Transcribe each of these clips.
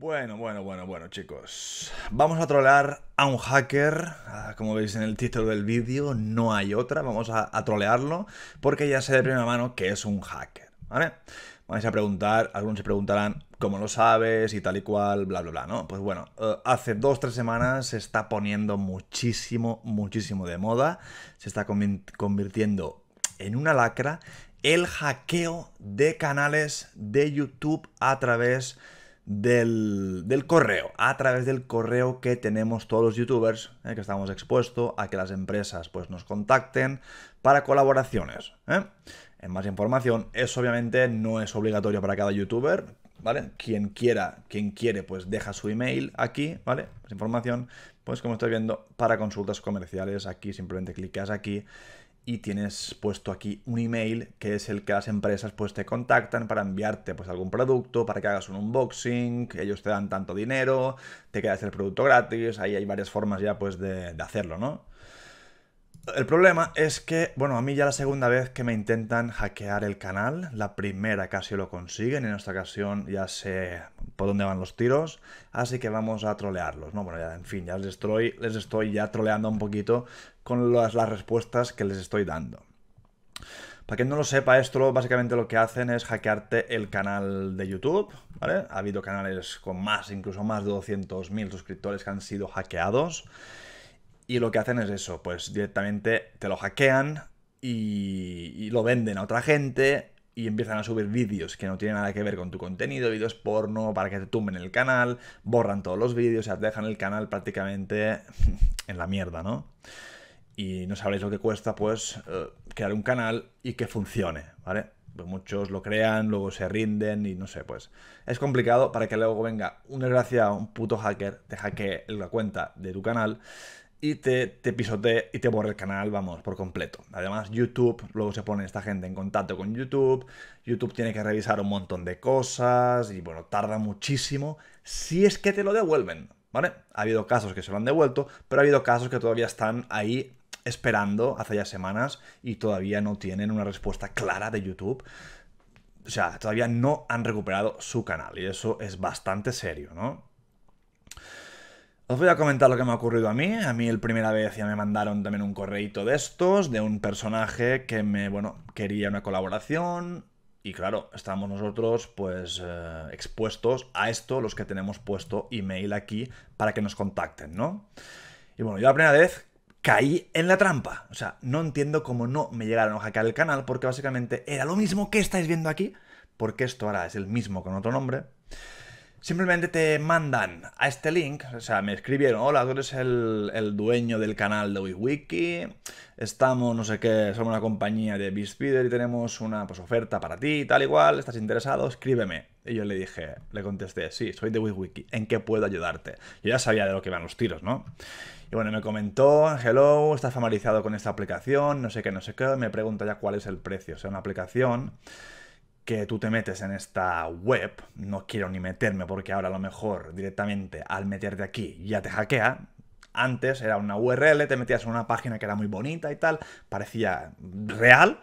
Bueno, bueno, bueno, bueno, chicos. Vamos a trolear a un hacker. Ah, como veis en el título del vídeo, no hay otra. Vamos a, trolearlo porque ya sé de primera mano que es un hacker, ¿vale? Vais a preguntar, algunos se preguntarán cómo lo sabes y tal y cual, bla, bla, bla, ¿no? Pues bueno, eh, hace dos, tres semanas se está poniendo muchísimo, muchísimo de moda. Se está convirtiendo en una lacra el hackeo de canales de YouTube a través del, correo, a través del correo que tenemos todos los youtubers, eh, que estamos expuestos a que las empresas pues, nos contacten para colaboraciones. ¿eh? En más información, eso obviamente no es obligatorio para cada youtuber, ¿vale? Quien quiera, quien quiere, pues deja su email aquí, ¿vale? información, pues como estoy viendo, para consultas comerciales, aquí simplemente clicas aquí y tienes puesto aquí un email que es el que las empresas pues te contactan para enviarte pues algún producto, para que hagas un unboxing, ellos te dan tanto dinero, te quedas el producto gratis, ahí hay varias formas ya pues de, de hacerlo, ¿no? El problema es que, bueno, a mí ya la segunda vez que me intentan hackear el canal, la primera casi lo consiguen, en esta ocasión ya sé por dónde van los tiros, así que vamos a trolearlos, ¿no? Bueno, ya, en fin, ya les estoy, les estoy ya troleando un poquito con las, las respuestas que les estoy dando. Para quien no lo sepa, esto básicamente lo que hacen es hackearte el canal de YouTube, ¿vale? Ha habido canales con más, incluso más de 200.000 suscriptores que han sido hackeados. Y lo que hacen es eso, pues directamente te lo hackean y, lo venden a otra gente y empiezan a subir vídeos que no tienen nada que ver con tu contenido, vídeos porno, para que te tumben el canal, borran todos los vídeos, o sea, te dejan el canal prácticamente en la mierda, ¿no? Y no sabréis lo que cuesta, pues, eh, crear un canal y que funcione, ¿vale? Pues muchos lo crean, luego se rinden y no sé, pues es complicado para que luego venga un desgraciado, un puto hacker, te hackee la cuenta de tu canal y te, te y te borra el canal, vamos, por completo. Además, YouTube, luego se pone esta gente en contacto con YouTube, YouTube tiene que revisar un montón de cosas y bueno, tarda muchísimo si es que te lo devuelven, ¿vale? Ha habido casos que se lo han devuelto, pero ha habido casos que todavía están ahí esperando hace ya semanas y todavía no tienen una respuesta clara de YouTube. O sea, todavía no han recuperado su canal y eso es bastante serio, ¿no? Os voy a comentar lo que me ha ocurrido a mí. A mí el primera vez ya me mandaron también un correito de estos, de un personaje que me, bueno, quería una colaboración. Y claro, estamos nosotros pues eh, expuestos a esto, los que tenemos puesto email aquí para que nos contacten, ¿no? Y bueno, yo la primera vez caí en la trampa. O sea, no entiendo cómo no me llegaron a hackear el canal porque básicamente era lo mismo que estáis viendo aquí, porque esto ahora es el mismo con otro nombre. Simplemente te mandan a este link, o sea, me escribieron, hola, tú eres el, el dueño del canal de Wiki, estamos, no sé qué, somos una compañía de Bitspider y tenemos una pues, oferta para ti, tal igual, estás interesado, escríbeme. Y yo le dije, le contesté, sí, soy de Wiki, ¿en qué puedo ayudarte? Yo ya sabía de lo que iban los tiros, ¿no? Y bueno, me comentó, hello, estás familiarizado con esta aplicación, no sé qué, no sé qué, me pregunta ya cuál es el precio, o sea, una aplicación que tú te metes en esta web, no quiero ni meterme porque ahora a lo mejor directamente al meterte aquí ya te hackea. Antes era una URL, te metías en una página que era muy bonita y tal, parecía real,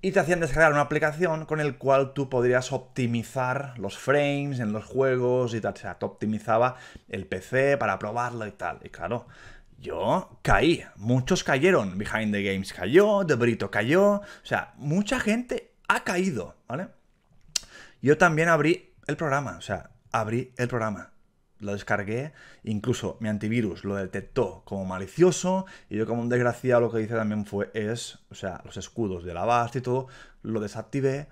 y te hacían descargar una aplicación con el cual tú podrías optimizar los frames en los juegos y tal. O sea, te optimizaba el PC para probarlo y tal. Y claro, yo caí, muchos cayeron, Behind the Games cayó, The Brito cayó, o sea, mucha gente ha caído, ¿vale? Yo también abrí el programa, o sea, abrí el programa. Lo descargué, incluso mi antivirus lo detectó como malicioso y yo como un desgraciado lo que hice también fue es, o sea, los escudos de la base y todo, lo desactivé,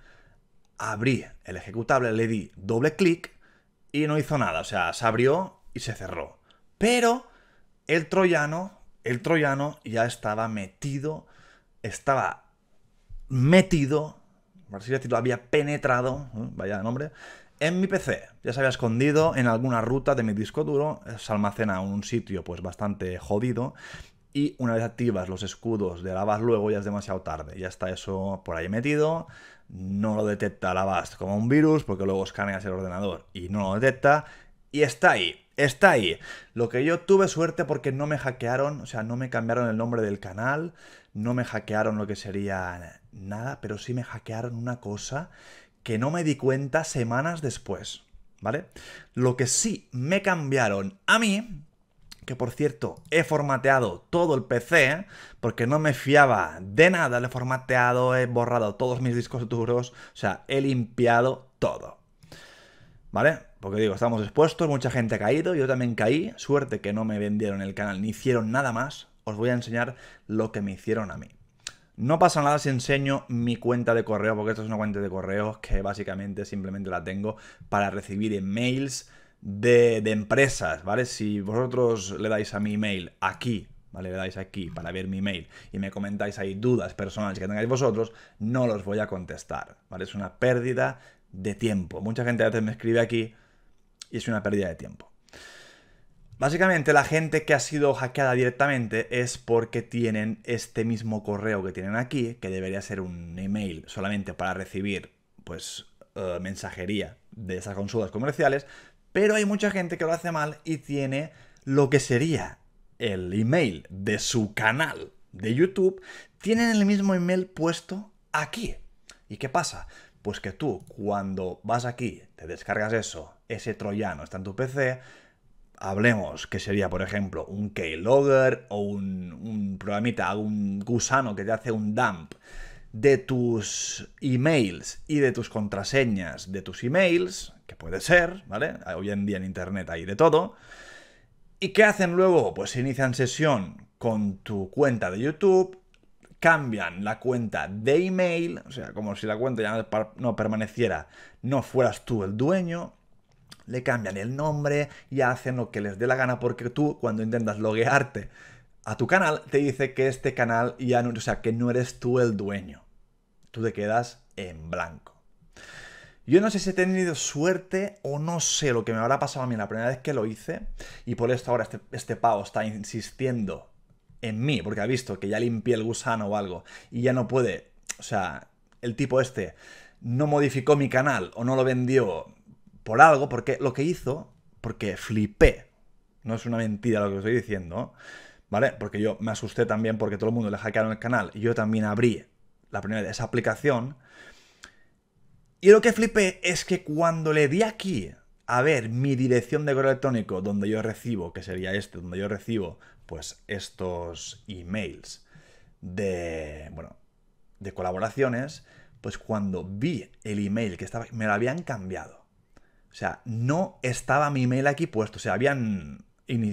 abrí el ejecutable, le di doble clic y no hizo nada, o sea, se abrió y se cerró. Pero el troyano, el troyano ya estaba metido, estaba metido así, lo había penetrado, ¿eh? vaya nombre, en mi PC. Ya se había escondido en alguna ruta de mi disco duro, eh, se almacena en un sitio pues bastante jodido y una vez activas los escudos de la luego ya es demasiado tarde, ya está eso por ahí metido, no lo detecta la como un virus porque luego escaneas el ordenador y no lo detecta y está ahí, está ahí. Lo que yo tuve suerte porque no me hackearon, o sea, no me cambiaron el nombre del canal, no me hackearon lo que sería nada, pero sí me hackearon una cosa que no me di cuenta semanas después, ¿vale? Lo que sí me cambiaron a mí, que por cierto he formateado todo el PC, porque no me fiaba de nada, le he formateado, he borrado todos mis discos duros, o sea, he limpiado todo, ¿vale? Porque digo, estamos expuestos, mucha gente ha caído, yo también caí, suerte que no me vendieron el canal ni hicieron nada más, os voy a enseñar lo que me hicieron a mí. No pasa nada si enseño mi cuenta de correo, porque esto es una cuenta de correos que básicamente simplemente la tengo para recibir emails de, de empresas, ¿vale? Si vosotros le dais a mi email aquí, ¿vale? Le dais aquí para ver mi email y me comentáis ahí dudas personales que tengáis vosotros, no los voy a contestar, ¿vale? Es una pérdida de tiempo. Mucha gente a veces me escribe aquí y es una pérdida de tiempo. Básicamente la gente que ha sido hackeada directamente es porque tienen este mismo correo que tienen aquí, que debería ser un email solamente para recibir pues eh, mensajería de esas consultas comerciales, pero hay mucha gente que lo hace mal y tiene lo que sería el email de su canal de YouTube, tienen el mismo email puesto aquí. ¿Y qué pasa? Pues que tú cuando vas aquí, te descargas eso, ese troyano está en tu PC, hablemos, que sería, por ejemplo, un keylogger o un, programita, un gusano que te hace un dump de tus emails y de tus contraseñas de tus emails, que puede ser, ¿vale? Hoy en día en Internet hay de todo. ¿Y qué hacen luego? Pues inician sesión con tu cuenta de YouTube, cambian la cuenta de email, o sea, como si la cuenta ya no permaneciera, no fueras tú el dueño, le cambian el nombre y hacen lo que les dé la gana porque tú cuando intentas loguearte a tu canal te dice que este canal ya no, o sea, que no eres tú el dueño. Tú te quedas en blanco. Yo no sé si he tenido suerte o no sé lo que me habrá pasado a mí la primera vez que lo hice y por esto ahora este, este pavo está insistiendo en mí porque ha visto que ya limpié el gusano o algo y ya no puede, o sea, el tipo este no modificó mi canal o no lo vendió por algo, porque lo que hizo, porque flipé. No es una mentira lo que estoy diciendo, ¿vale? Porque yo me asusté también porque todo el mundo le hackearon el canal. Y yo también abrí la primera esa aplicación. Y lo que flipé es que cuando le di aquí a ver mi dirección de correo electrónico donde yo recibo, que sería este, donde yo recibo pues estos emails de, bueno, de colaboraciones, pues cuando vi el email que estaba, me lo habían cambiado. O sea, no estaba mi email aquí puesto. O sea, habían.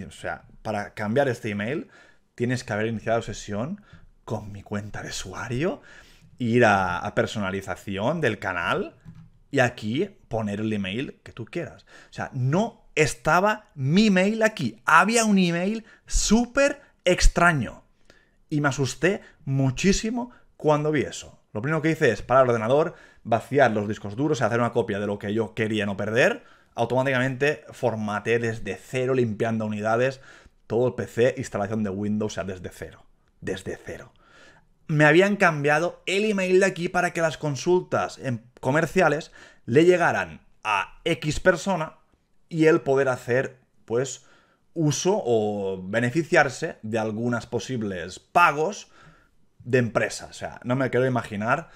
O sea, para cambiar este email, tienes que haber iniciado sesión con mi cuenta de usuario, ir a, personalización del canal y aquí poner el email que tú quieras. O sea, no estaba mi email aquí. Había un email súper extraño. Y me asusté muchísimo cuando vi eso. Lo primero que hice es para el ordenador, vaciar los discos duros, hacer una copia de lo que yo quería no perder, automáticamente formate desde cero, limpiando unidades, todo el PC, instalación de Windows, o sea, desde cero. Desde cero. Me habían cambiado el email de aquí para que las consultas comerciales le llegaran a X persona y él poder hacer, pues, uso o beneficiarse de algunas posibles pagos de empresas. O sea, no me quiero imaginar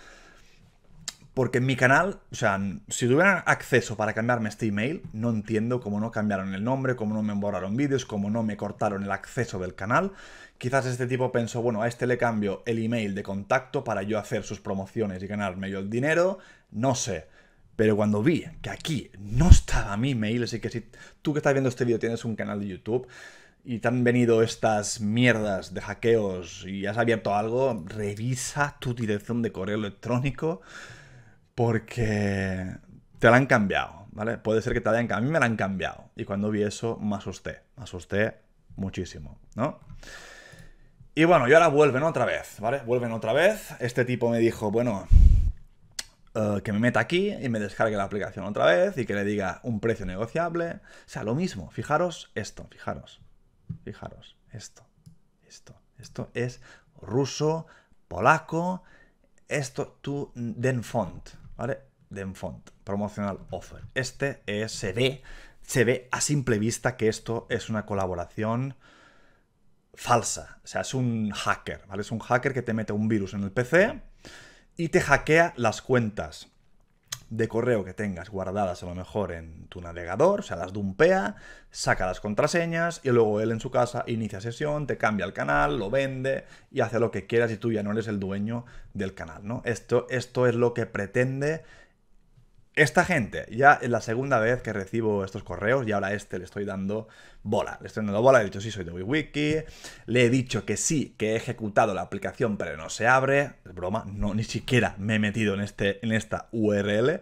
porque en mi canal, o sea, si tuvieran acceso para cambiarme este email, no entiendo cómo no cambiaron el nombre, cómo no me borraron vídeos, cómo no me cortaron el acceso del canal. Quizás este tipo pensó, bueno, a este le cambio el email de contacto para yo hacer sus promociones y ganarme yo el dinero, no sé. Pero cuando vi que aquí no estaba mi email, así que si tú que estás viendo este vídeo tienes un canal de YouTube y te han venido estas mierdas de hackeos y has abierto algo, revisa tu dirección de correo electrónico porque te la han cambiado, ¿vale? Puede ser que te la hayan cambiado, a mí me la han cambiado. Y cuando vi eso me asusté, me asusté muchísimo, ¿no? Y bueno, y ahora vuelven otra vez, ¿vale? Vuelven otra vez. Este tipo me dijo, bueno, eh, que me meta aquí y me descargue la aplicación otra vez y que le diga un precio negociable. O sea, lo mismo. Fijaros esto, fijaros. Fijaros, esto, esto. Esto es ruso, polaco esto tú, den font, ¿vale? Den font, promotional offer. Este eh, se ve, se ve a simple vista que esto es una colaboración falsa. O sea, es un hacker, ¿vale? Es un hacker que te mete un virus en el PC y te hackea las cuentas de correo que tengas guardadas a lo mejor en tu navegador, o sea, las dumpea, saca las contraseñas y luego él en su casa inicia sesión, te cambia el canal, lo vende y hace lo que quieras y tú ya no eres el dueño del canal, ¿no? Esto, esto es lo que pretende esta gente, ya es la segunda vez que recibo estos correos y ahora a este le estoy dando bola. Le estoy dando bola, le he dicho sí, soy de Wiki, le he dicho que sí, que he ejecutado la aplicación pero no se abre. Es broma, no, ni siquiera me he metido en, este, en esta URL.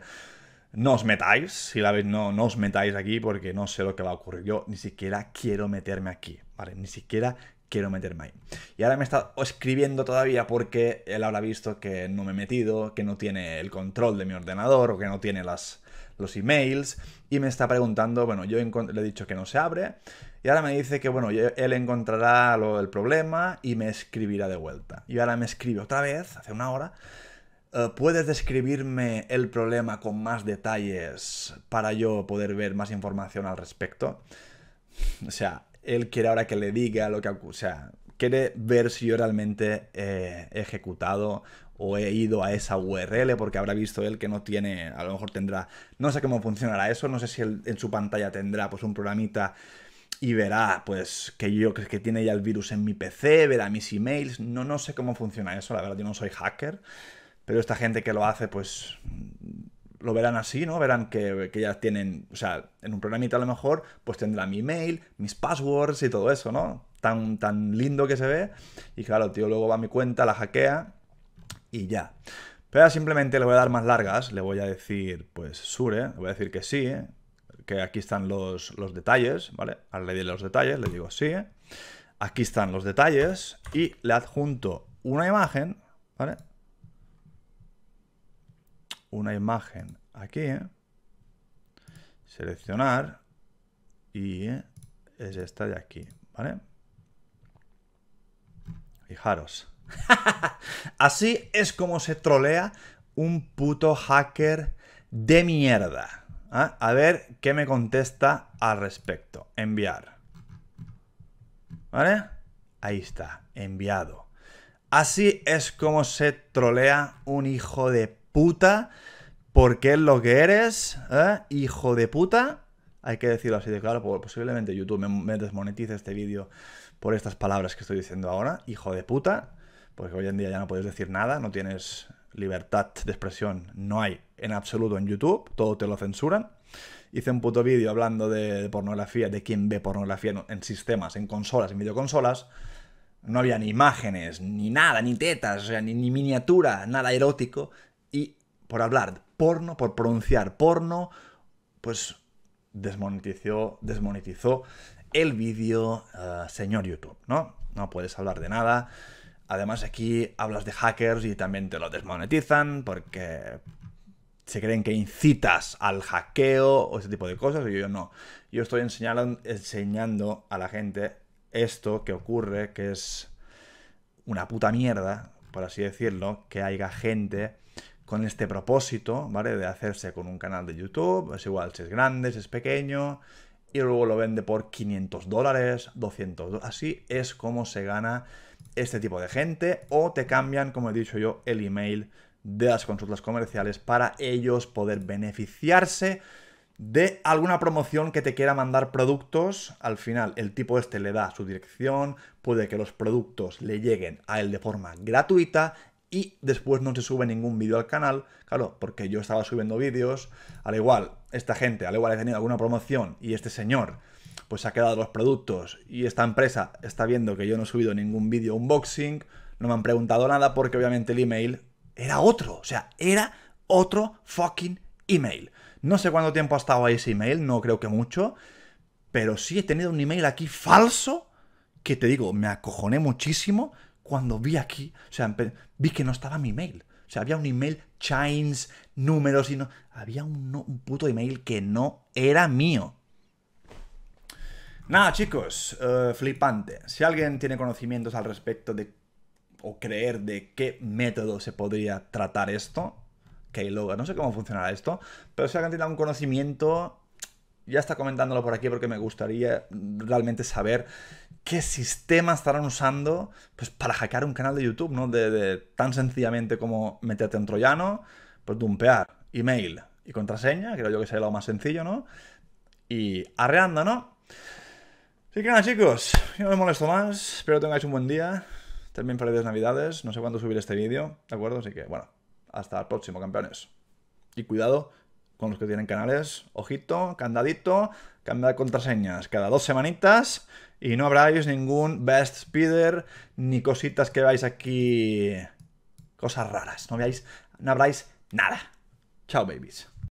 No os metáis, si la veis, no, no os metáis aquí porque no sé lo que va a ocurrir. Yo ni siquiera quiero meterme aquí, ¿vale? Ni siquiera quiero meterme ahí. Y ahora me está escribiendo todavía porque él habrá visto que no me he metido, que no tiene el control de mi ordenador o que no tiene las, los emails y me está preguntando, bueno, yo le he dicho que no se abre y ahora me dice que, bueno, él encontrará el problema y me escribirá de vuelta. Y ahora me escribe otra vez, hace una hora. Eh, ¿Puedes describirme el problema con más detalles para yo poder ver más información al respecto? O sea, él quiere ahora que le diga lo que... O sea, quiere ver si yo realmente he ejecutado o he ido a esa URL porque habrá visto él que no tiene, a lo mejor tendrá, no sé cómo funcionará eso, no sé si él, en su pantalla tendrá pues un programita y verá pues que yo que tiene ya el virus en mi PC, verá mis emails, no, no sé cómo funciona eso, la verdad yo no soy hacker, pero esta gente que lo hace pues lo verán así, ¿no? Verán que, ya tienen, o sea, en un programita a lo mejor, pues tendrá mi email, mis passwords y todo eso, ¿no? Tan, tan lindo que se ve. Y claro, tío luego va a mi cuenta, la hackea y ya. Pero simplemente le voy a dar más largas, le voy a decir, pues, sure, le voy a decir que sí, que aquí están los, detalles, ¿vale? al le di los detalles, le digo sí, aquí están los detalles y le adjunto una imagen, ¿vale? una imagen aquí, seleccionar y es esta de aquí, ¿vale? Fijaros. Así es como se trolea un puto hacker de mierda. ¿ah? A ver qué me contesta al respecto. Enviar. ¿Vale? Ahí está, enviado. Así es como se trolea un hijo de puta, porque es lo que eres, ¿eh? hijo de puta. Hay que decirlo así de claro, porque posiblemente YouTube me, desmonetice este vídeo por estas palabras que estoy diciendo ahora, hijo de puta, porque hoy en día ya no puedes decir nada, no tienes libertad de expresión, no hay en absoluto en YouTube, todo te lo censuran. Hice un puto vídeo hablando de, pornografía, de quién ve pornografía en, sistemas, en consolas, en videoconsolas. No había ni imágenes, ni nada, ni tetas, ni miniatura, nada erótico. Y por hablar porno, por pronunciar porno, pues desmonetizó, desmonetizó el vídeo, eh, señor YouTube, ¿no? No puedes hablar de nada. Además aquí hablas de hackers y también te lo desmonetizan porque se creen que incitas al hackeo o ese tipo de cosas y yo no. Yo estoy enseñando, enseñando a la gente esto que ocurre, que es una puta mierda, por así decirlo, que haya gente con este propósito, ¿vale? De hacerse con un canal de YouTube, es igual si es grande, si es pequeño, y luego lo vende por 500 dólares, 200 Así es como se gana este tipo de gente, o te cambian, como he dicho yo, el email de las consultas comerciales para ellos poder beneficiarse de alguna promoción que te quiera mandar productos. Al final, el tipo este le da su dirección, puede que los productos le lleguen a él de forma gratuita y después no se sube ningún vídeo al canal, claro, porque yo estaba subiendo vídeos, al igual esta gente, al igual he tenido alguna promoción y este señor pues ha quedado los productos y esta empresa está viendo que yo no he subido ningún vídeo unboxing, no me han preguntado nada porque obviamente el email era otro, o sea, era otro fucking email. No sé cuánto tiempo ha estado ahí ese email, no creo que mucho, pero sí he tenido un email aquí falso que te digo, me acojoné muchísimo cuando vi aquí, o sea, vi que no estaba mi email. O sea, había un email, chains, números y no. Había un, puto email que no era mío. Nada, chicos, eh, flipante. Si alguien tiene conocimientos al respecto de o creer de qué método se podría tratar esto, luego, no sé cómo funcionará esto, pero si alguien tiene algún conocimiento, ya está comentándolo por aquí porque me gustaría realmente saber qué sistema estarán usando pues, para hackear un canal de YouTube, ¿no? De, tan sencillamente como meterte en troyano, pues dumpear email y contraseña, creo yo que sería lo más sencillo, ¿no? Y arreando, ¿no? Así que nada, chicos, yo no me molesto más, espero que tengáis un buen día, también felices navidades, no sé cuándo subir este vídeo, ¿de acuerdo? Así que, bueno, hasta el próximo, campeones. Y cuidado con los que tienen canales. Ojito, candadito, de contraseñas cada dos semanitas y no habráis ningún best speeder ni cositas que veáis aquí. Cosas raras. No veáis, no habráis nada. Chao, babies.